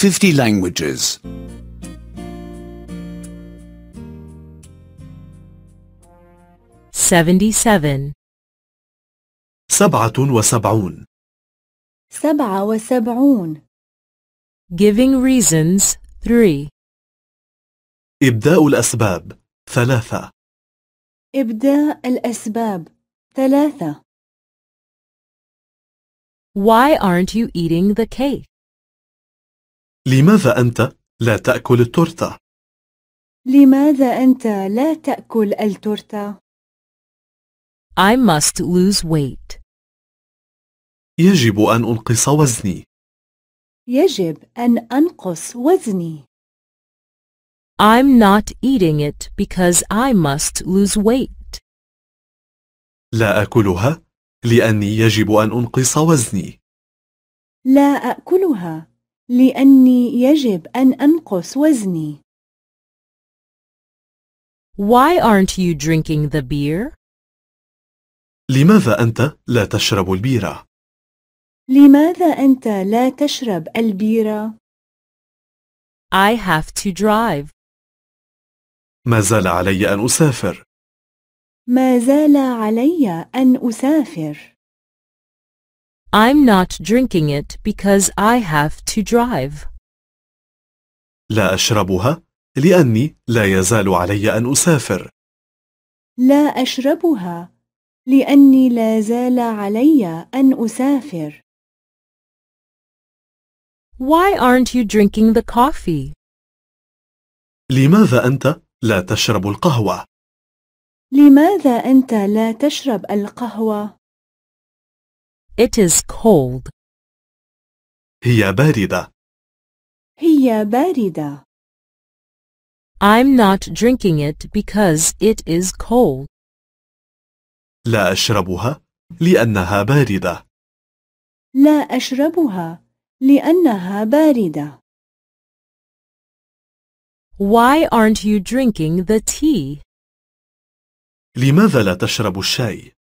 50 languages. 77 77 Giving reasons 3 إبداء الأسباب 3 إبداء الأسباب 3 Why aren't you eating the cake? لماذا أنت لا تأكل التورتة؟ لماذا أنت لا تأكل التورتة؟ I must lose weight. يجب أن أنقص وزني. يجب أن أنقص وزني. I'm not eating it because I must lose weight. لا أكلها لأني يجب أن أنقص وزني. لا أكلها لأني يجب أن أنقص وزني. Why aren't you drinking the beer? لماذا أنت لا تشرب البيرة؟ لماذا أنت لا تشرب البيرة؟ I have to drive. ما زال علي أن أسافر. ما زال علي أن أسافر. I'm not drinking it because I have to drive. لا أشربها لأني لا يزال علي أن أسافر. لا أشربها لأني لا زال علي أن أسافر. Why aren't you drinking the coffee? لماذا أنت لا تشرب القهوة؟ لماذا أنت لا تشرب القهوة؟ It is cold. هي باردة. هي باردة. I'm not drinking it because it is cold. لا أشربها لأنها باردة. لا أشربها لأنها باردة. Why aren't you drinking the tea? لماذا لا تشرب الشاي؟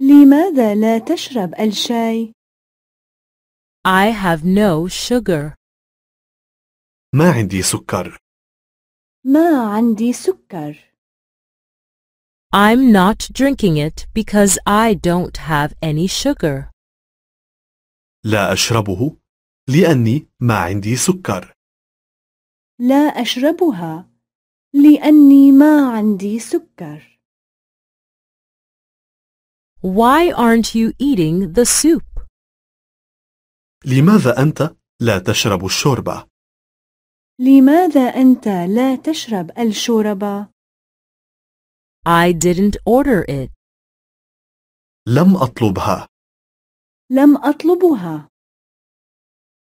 لماذا لا تشرب الشاي؟ I have no sugar. ما عندي سكر. ما عندي سكر. I'm not drinking it because I don't have any sugar. لا أشربه لأني ما عندي سكر. لا أشربها لأني ما عندي سكر. Why aren't you eating the soup? لماذا أنت لا تشرب الشوربة؟ لماذا أنت لا تشرب الشوربة؟ I didn't order it. لم أطلبها. لم أطلبها.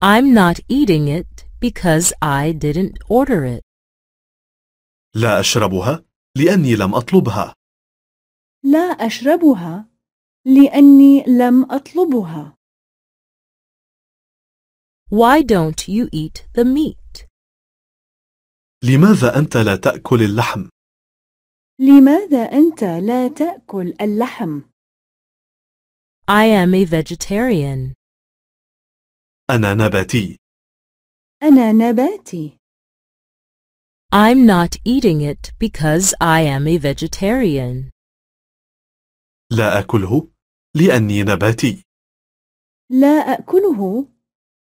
I'm not eating it because I didn't order it. لا أشربها لأني لم أطلبها. لا أشربها لأني لم أطلبها. Why don't you eat the meat? لماذا أنت لا تأكل اللحم؟ لماذا أنت لا تأكل اللحم؟ I am a vegetarian. أنا نباتي. أنا نباتي. I'm not eating it because I am a vegetarian. لا أكله لأني نباتي لا أكله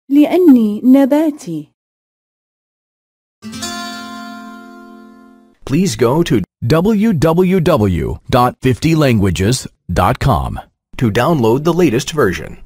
لأني نباتي Please go to www.50languages.com to download the latest version.